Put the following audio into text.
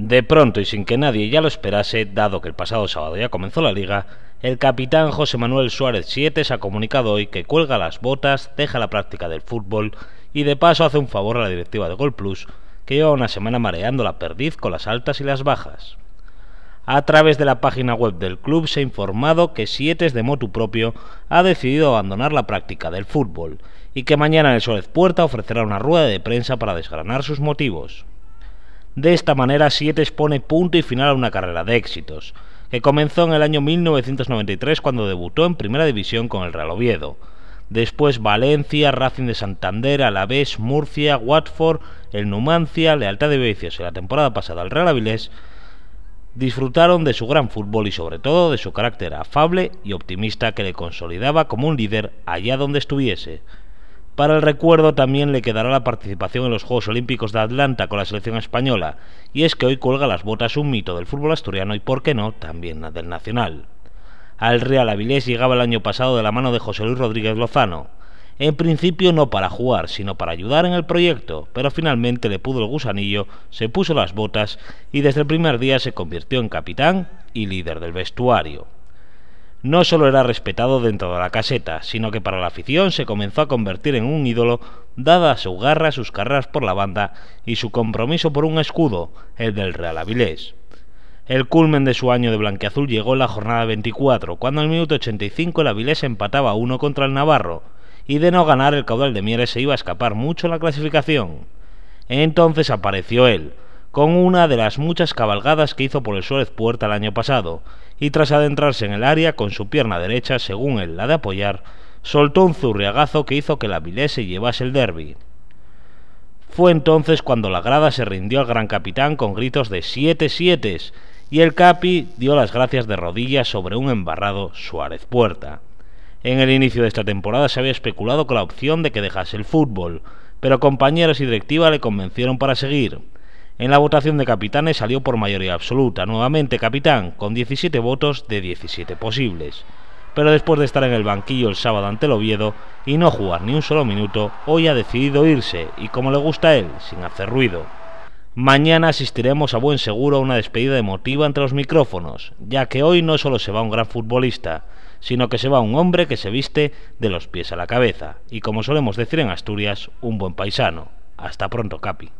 De pronto y sin que nadie ya lo esperase, dado que el pasado sábado ya comenzó la liga, el capitán José Manuel Suárez se ha comunicado hoy que cuelga las botas, deja la práctica del fútbol y de paso hace un favor a la directiva de Gol Plus, que lleva una semana mareando la perdiz con las altas y las bajas. A través de la página web del club se ha informado que Sietes de motu propio ha decidido abandonar la práctica del fútbol y que mañana en el Suárez Puerta ofrecerá una rueda de prensa para desgranar sus motivos. De esta manera, Siete pone punto y final a una carrera de éxitos, que comenzó en el año 1993 cuando debutó en Primera División con el Real Oviedo. Después Valencia, Racing de Santander, Alavés, Murcia, Watford, el Numancia, Lealtad de Becios y la temporada pasada el Real Avilés disfrutaron de su gran fútbol y sobre todo de su carácter afable y optimista que le consolidaba como un líder allá donde estuviese. Para el recuerdo también le quedará la participación en los Juegos Olímpicos de Atlanta con la selección española, y es que hoy cuelga las botas un mito del fútbol asturiano y, por qué no, también del nacional. Al Real Avilés llegaba el año pasado de la mano de José Luis Rodríguez Lozano, en principio no para jugar, sino para ayudar en el proyecto, pero finalmente le pudo el gusanillo, se puso las botas y desde el primer día se convirtió en capitán y líder del vestuario no solo era respetado dentro de la caseta, sino que para la afición se comenzó a convertir en un ídolo, dada su garra, sus carreras por la banda y su compromiso por un escudo, el del Real Avilés. El culmen de su año de blanqueazul llegó en la jornada 24, cuando al minuto 85 el Avilés empataba uno contra el Navarro, y de no ganar el caudal de Mieres se iba a escapar mucho la clasificación. Entonces apareció él, con una de las muchas cabalgadas que hizo por el Suárez Puerta el año pasado, y tras adentrarse en el área con su pierna derecha, según él la de apoyar, soltó un zurriagazo que hizo que la Vilés se llevase el derby. Fue entonces cuando la grada se rindió al gran capitán con gritos de siete sietes, y el Capi dio las gracias de rodillas sobre un embarrado Suárez Puerta. En el inicio de esta temporada se había especulado con la opción de que dejase el fútbol, pero compañeros y directiva le convencieron para seguir. En la votación de capitanes salió por mayoría absoluta, nuevamente capitán, con 17 votos de 17 posibles. Pero después de estar en el banquillo el sábado ante el Oviedo y no jugar ni un solo minuto, hoy ha decidido irse y como le gusta a él, sin hacer ruido. Mañana asistiremos a buen seguro a una despedida emotiva entre los micrófonos, ya que hoy no solo se va un gran futbolista, sino que se va un hombre que se viste de los pies a la cabeza, y como solemos decir en Asturias, un buen paisano. Hasta pronto, Capi.